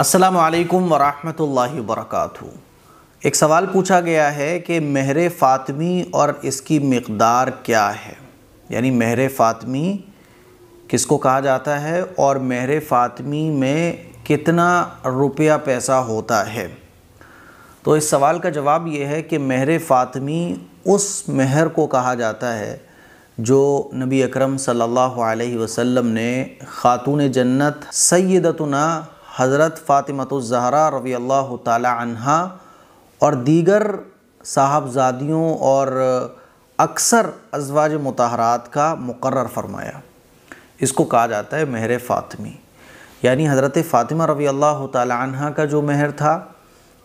असलकम वरहमल वर्क एक सवाल पूछा गया है कि महर फ़ातमी और इसकी मकदार क्या है यानी महर फ़ातमी किसको कहा जाता है और महर फ़ातमी में कितना रुपया पैसा होता है तो इस सवाल का जवाब ये है कि महर फ़ातमी उस महर को कहा जाता है जो नबी अकरम सल्लल्लाहु अलैहि वसल्लम ने ख़ातून जन्नत सैदतना हज़रत फ़ातिमतज़हरा रवी अल्लाह तहा और दीगर साहबजादियों और अक्सर अजवाज मतहरात का मुकर फरमाया इसको कहा जाता है महर फ़ातिमी यानी हज़रत फ़ातिमा रवी अल्लाह तहा का जो महर था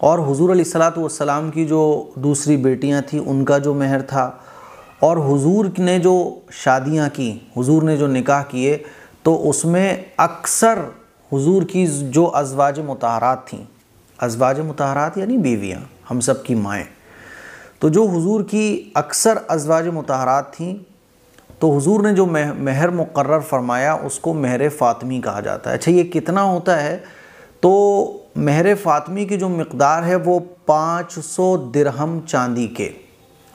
और हजूर सलाम की जो दूसरी बेटियां थीं उनका जो महर था और हुजूर ने जो शादियां की हुजूर ने जो निकाह किए तो उसमें अक्सर हुजूर की जो अजवाज मतहरात थीं अजवाज मतहरात यानी बीवियाँ हम सब की माएँ तो जो हुजूर की अक्सर अजवाज मतहरात थीं तो हुजूर ने जो मह, महर मुकर फरमाया उसको महर फ़ातमी कहा जाता है अच्छा ये कितना होता है तो महर फ़ातमी की जो मकदार है वो 500 दिरहम चांदी के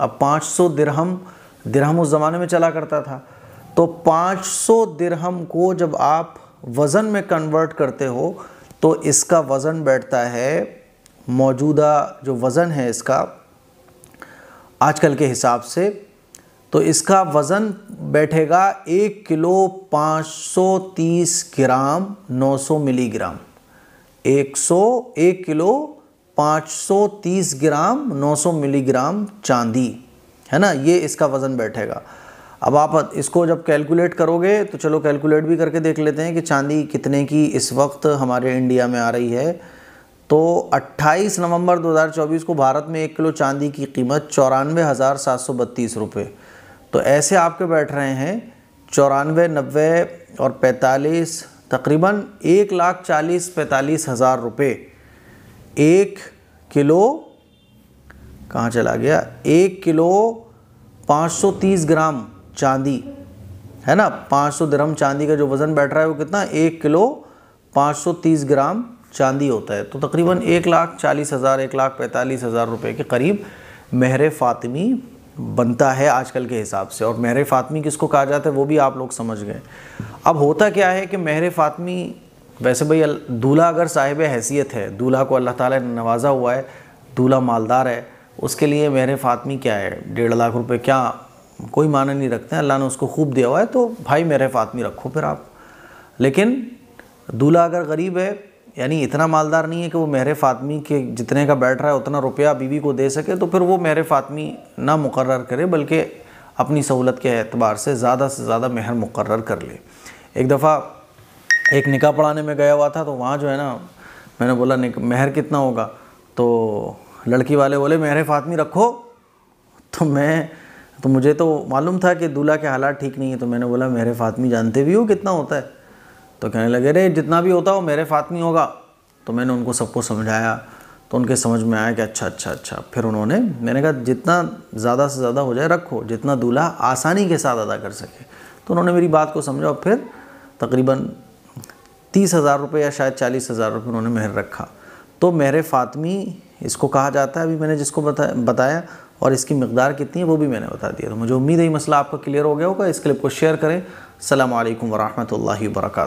अब 500 दिरहम दिरहम उस ज़माने में चला करता था तो 500 दिरहम को जब आप वज़न में कन्वर्ट करते हो तो इसका वज़न बैठता है मौजूदा जो वज़न है इसका आजकल के हिसाब से तो इसका वज़न बैठेगा एक किलो 530 ग्राम 900 मिलीग्राम 100 एक किलो 530 ग्राम 900 मिलीग्राम चांदी है ना ये इसका वज़न बैठेगा अब आप इसको जब कैलकुलेट करोगे तो चलो कैलकुलेट भी करके देख लेते हैं कि चांदी कितने की इस वक्त हमारे इंडिया में आ रही है तो 28 नवंबर 2024 को भारत में एक किलो चांदी की कीमत चौरानवे हज़ार सात सौ बत्तीस रुपये तो ऐसे आपके बैठ रहे हैं चौरानवे नब्बे और 45 तकरीबन एक लाख चालीस पैंतालीस हज़ार रुपये एक किलो कहाँ चला गया एक किलो 530 ग्राम चांदी है ना 500 सौ ग्राम चांदी का जो वज़न बैठ रहा है वो कितना एक किलो 530 ग्राम चांदी होता है तो तकरीबन एक लाख चालीस हज़ार एक लाख पैंतालीस हज़ार रुपये के करीब महर फातिमी बनता है आजकल के हिसाब से और महर फातिमी किसको कहा जाता है वो भी आप लोग समझ गए अब होता क्या है कि महर फ़ातिमी वैसे भाई दूल्हा अगर साहिब हैसियत है दूल्हा को अल्लाह ताला ने नवाज़ा हुआ है दूल्हा मालदार है उसके लिए महर फ़ातमी क्या है डेढ़ लाख रुपए क्या कोई माना नहीं रखते हैं अल्लाह ने उसको खूब दिया हुआ है तो भाई मेरे फातमी रखो फिर आप लेकिन दूल्हा अगर गरीब है यानी इतना मालदार नहीं है कि वो मेरे फातमी के जितने का बैठ रहा है उतना रुपया बीवी को दे सके तो फिर वो मेरे फातमी ना मुकर करे बल्कि अपनी सहूलत के एतबार से ज़्यादा से ज़्यादा मेहर मुकर कर ले एक दफ़ा एक निका पढ़ाने में गया हुआ था तो वहाँ जो है ना मैंने बोला मेहर कितना होगा तो लड़की वाले बोले मेहर फातमी रखो तो मैं तो मुझे तो मालूम था कि दूल्हा के हालात ठीक नहीं है तो मैंने बोला मेरे फातमी जानते भी हो कितना होता है तो कहने लगे अरे जितना भी होता हो मेरे फातमी होगा तो मैंने उनको सबको समझाया तो उनके समझ में आया कि अच्छा अच्छा अच्छा फिर उन्होंने मैंने कहा जितना ज़्यादा से ज़्यादा हो जाए रखो जितना दूल्हा आसानी के साथ अदा कर सके तो उन्होंने मेरी बात को समझा और फिर तकरीबन तीस हज़ार रुपये या शायद चालीस हज़ार रुपये उन्होंने मेहर रखा तो मेरे फ़ातमी इसको कहा जाता है अभी मैंने जिसको बता बताया और इसकी मकदार कितनी है वो भी मैंने बता दिया तो मुझे उम्मीद है मसला आपका क्लियर हो गया होगा इस क्लिप को शेयर करें अल्लाम वरहमल वर्का